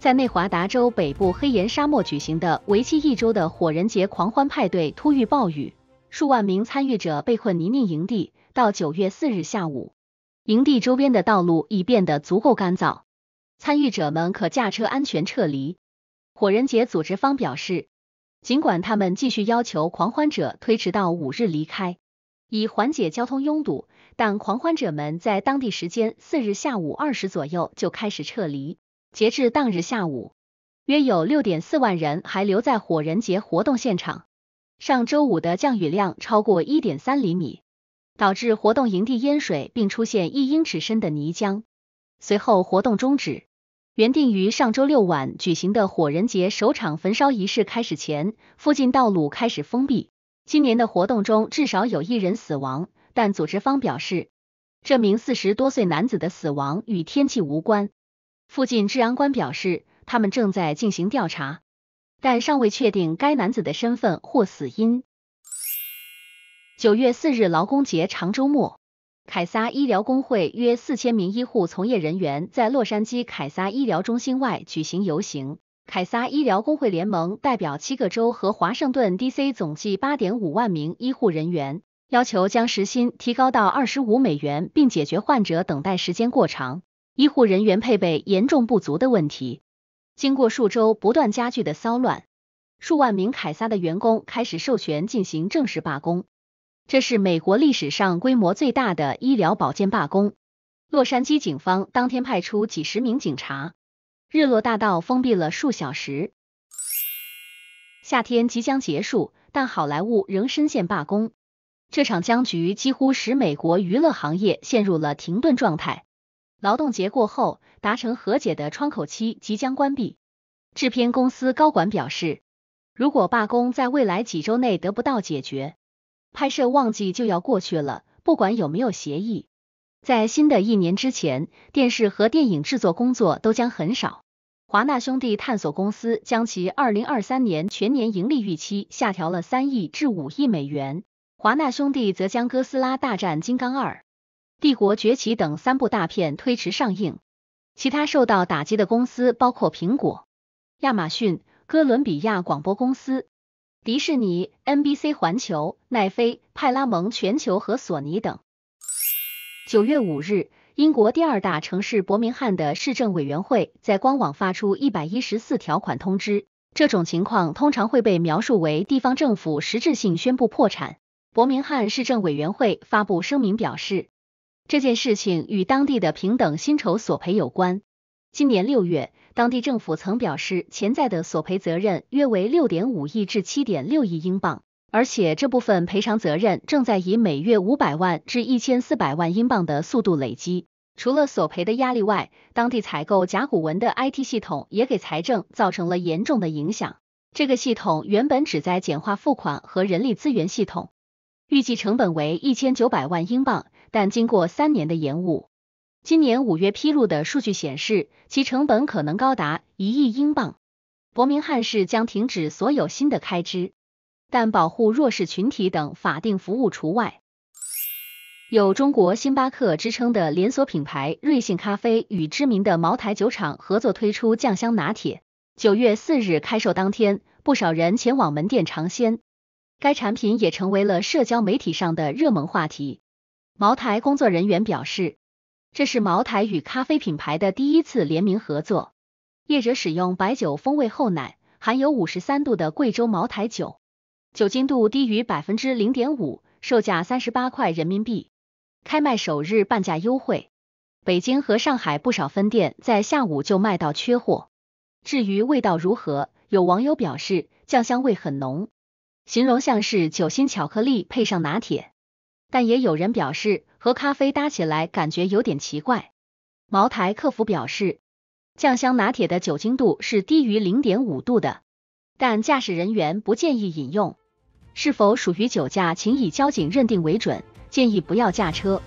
在内华达州北部黑岩沙漠举行的为期一周的火人节狂欢派对突遇暴雨，数万名参与者被困泥泞营地。到九月四日下午，营地周边的道路已变得足够干燥，参与者们可驾车安全撤离。火人节组织方表示，尽管他们继续要求狂欢者推迟到五日离开，以缓解交通拥堵，但狂欢者们在当地时间四日下午二时左右就开始撤离。截至当日下午，约有六点四万人还留在火人节活动现场。上周五的降雨量超过一点三厘米，导致活动营地淹水并出现一英尺深的泥浆，随后活动终止。原定于上周六晚举行的火人节首场焚烧仪式开始前，附近道路开始封闭。今年的活动中至少有一人死亡，但组织方表示，这名四十多岁男子的死亡与天气无关。附近治安官表示，他们正在进行调查，但尚未确定该男子的身份或死因。九月四日，劳工节长周末，凯撒医疗工会约四千名医护从业人员在洛杉矶凯撒医疗中心外举行游行。凯撒医疗工会联盟代表七个州和华盛顿 D.C. 总计八点五万名医护人员，要求将时薪提高到二十五美元，并解决患者等待时间过长。医护人员配备严重不足的问题，经过数周不断加剧的骚乱，数万名凯撒的员工开始授权进行正式罢工，这是美国历史上规模最大的医疗保健罢工。洛杉矶警方当天派出几十名警察，日落大道封闭了数小时。夏天即将结束，但好莱坞仍深陷罢工，这场僵局几乎使美国娱乐行业陷入了停顿状态。劳动节过后，达成和解的窗口期即将关闭。制片公司高管表示，如果罢工在未来几周内得不到解决，拍摄旺季就要过去了。不管有没有协议，在新的一年之前，电视和电影制作工作都将很少。华纳兄弟探索公司将其2023年全年盈利预期下调了3亿至5亿美元。华纳兄弟则将《哥斯拉大战金刚二》帝国崛起等三部大片推迟上映，其他受到打击的公司包括苹果、亚马逊、哥伦比亚广播公司、迪士尼、NBC 环球、奈飞、派拉蒙全球和索尼等。九月五日，英国第二大城市伯明翰的市政委员会在官网发出一百一十四条款通知，这种情况通常会被描述为地方政府实质性宣布破产。伯明翰市政委员会发布声明表示。这件事情与当地的平等薪酬索赔有关。今年六月，当地政府曾表示，潜在的索赔责任约为六点五亿至七点六亿英镑，而且这部分赔偿责任正在以每月五百万至一千四百万英镑的速度累积。除了索赔的压力外，当地采购甲骨文的 IT 系统也给财政造成了严重的影响。这个系统原本旨在简化付款和人力资源系统。预计成本为一千九百万英镑，但经过三年的延误，今年五月披露的数据显示，其成本可能高达一亿英镑。伯明翰市将停止所有新的开支，但保护弱势群体等法定服务除外。有中国星巴克之称的连锁品牌瑞幸咖啡与知名的茅台酒厂合作推出酱香拿铁，九月四日开售当天，不少人前往门店尝鲜。该产品也成为了社交媒体上的热门话题。茅台工作人员表示，这是茅台与咖啡品牌的第一次联名合作。业者使用白酒风味厚奶，含有五十三度的贵州茅台酒，酒精度低于百分之零点五，售价三十八块人民币。开卖首日半价优惠，北京和上海不少分店在下午就卖到缺货。至于味道如何，有网友表示，酱香味很浓。形容像是酒心巧克力配上拿铁，但也有人表示和咖啡搭起来感觉有点奇怪。茅台客服表示，酱香拿铁的酒精度是低于零点五度的，但驾驶人员不建议饮用。是否属于酒驾，请以交警认定为准，建议不要驾车。